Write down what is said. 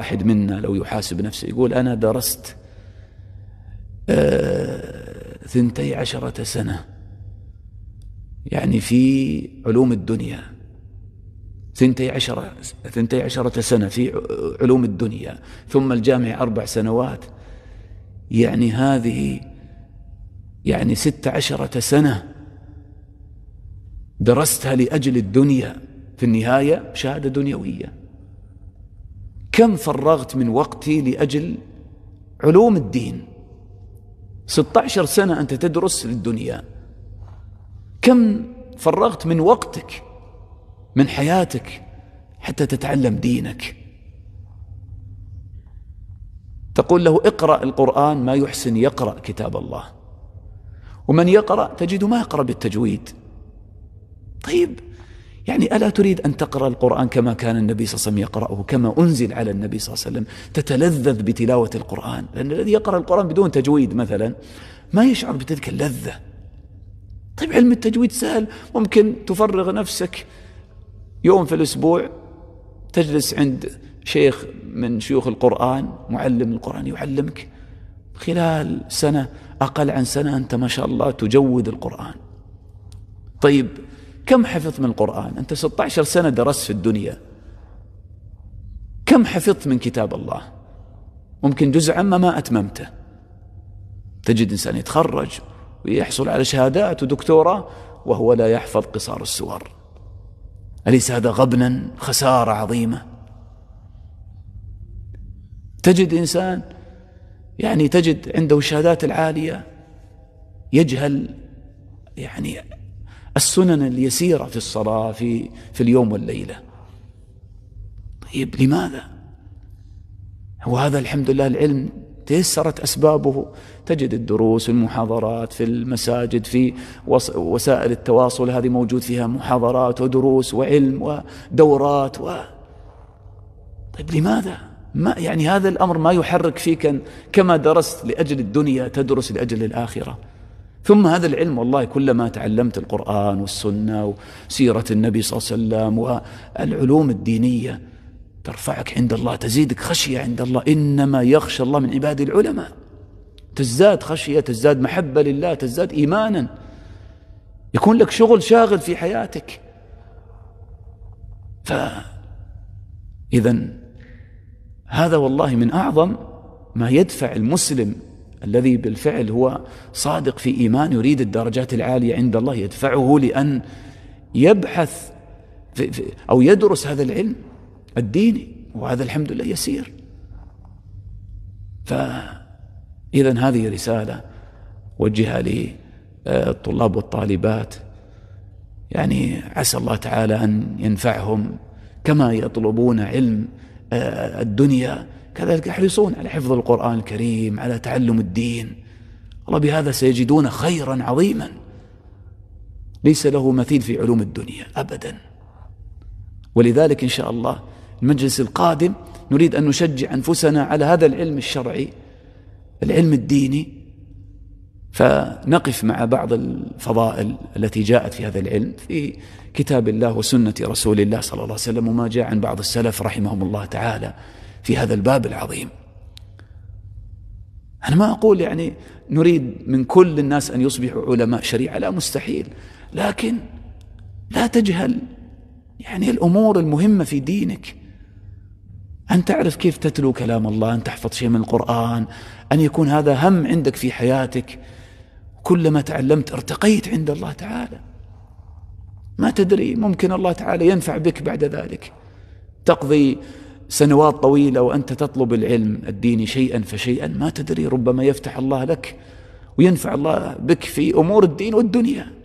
واحد منا لو يحاسب نفسه يقول أنا درست آه، ثنتي عشرة سنة يعني في علوم الدنيا ثنتي عشرة, ثنتي عشرة سنة في علوم الدنيا ثم الجامعة أربع سنوات يعني هذه يعني ست عشرة سنة درستها لأجل الدنيا في النهاية شهادة دنيوية كم فرغت من وقتي لأجل علوم الدين 16 سنة أنت تدرس للدنيا كم فرغت من وقتك من حياتك حتى تتعلم دينك تقول له اقرأ القرآن ما يحسن يقرأ كتاب الله ومن يقرأ تجد ما يقرأ بالتجويد طيب يعني ألا تريد أن تقرأ القرآن كما كان النبي صلى الله عليه وسلم يقرأه كما أنزل على النبي صلى الله عليه وسلم تتلذذ بتلاوة القرآن لأن الذي يقرأ القرآن بدون تجويد مثلا ما يشعر بتلك اللذة طيب علم التجويد سهل ممكن تفرغ نفسك يوم في الأسبوع تجلس عند شيخ من شيوخ القرآن معلم القرآن يعلمك خلال سنة أقل عن سنة أنت ما شاء الله تجود القرآن طيب كم حفظت من القرآن أنت 16 سنة درست في الدنيا كم حفظت من كتاب الله ممكن جزء عما ما أتممته تجد إنسان يتخرج ويحصل على شهادات ودكتوراه وهو لا يحفظ قصار السور أليس هذا غبنا خسارة عظيمة تجد إنسان يعني تجد عنده الشهادات العالية يجهل يعني السنن اليسيرة في الصلاة في, في اليوم والليلة طيب لماذا وهذا الحمد لله العلم تيسرت أسبابه تجد الدروس والمحاضرات في المساجد في وسائل التواصل هذه موجود فيها محاضرات ودروس وعلم ودورات و طيب لماذا ما يعني هذا الأمر ما يحرك فيك كما درست لأجل الدنيا تدرس لأجل الآخرة ثم هذا العلم والله كلما تعلمت القرآن والسنة وسيرة النبي صلى الله عليه وسلم والعلوم الدينية ترفعك عند الله تزيدك خشية عند الله إنما يخشى الله من عباد العلماء تزداد خشية تزداد محبة لله تزداد إيمانا يكون لك شغل شاغل في حياتك فإذا هذا والله من أعظم ما يدفع المسلم الذي بالفعل هو صادق في إيمان يريد الدرجات العالية عند الله يدفعه لأن يبحث في في أو يدرس هذا العلم الديني وهذا الحمد لله يسير فإذا هذه رسالة وجهها للطلاب آه، والطالبات يعني عسى الله تعالى أن ينفعهم كما يطلبون علم آه، الدنيا كذلك يحرصون على حفظ القرآن الكريم على تعلم الدين الله بهذا سيجدون خيرا عظيما ليس له مثيل في علوم الدنيا أبدا ولذلك إن شاء الله المجلس القادم نريد أن نشجع أنفسنا على هذا العلم الشرعي العلم الديني فنقف مع بعض الفضائل التي جاءت في هذا العلم في كتاب الله وسنة رسول الله صلى الله عليه وسلم وما جاء عن بعض السلف رحمهم الله تعالى في هذا الباب العظيم أنا ما أقول يعني نريد من كل الناس أن يصبحوا علماء شريعة لا مستحيل لكن لا تجهل يعني الأمور المهمة في دينك أن تعرف كيف تتلو كلام الله أن تحفظ شيء من القرآن أن يكون هذا هم عندك في حياتك كلما تعلمت ارتقيت عند الله تعالى ما تدري ممكن الله تعالى ينفع بك بعد ذلك تقضي سنوات طويلة وأنت تطلب العلم الديني شيئا فشيئا ما تدري ربما يفتح الله لك وينفع الله بك في أمور الدين والدنيا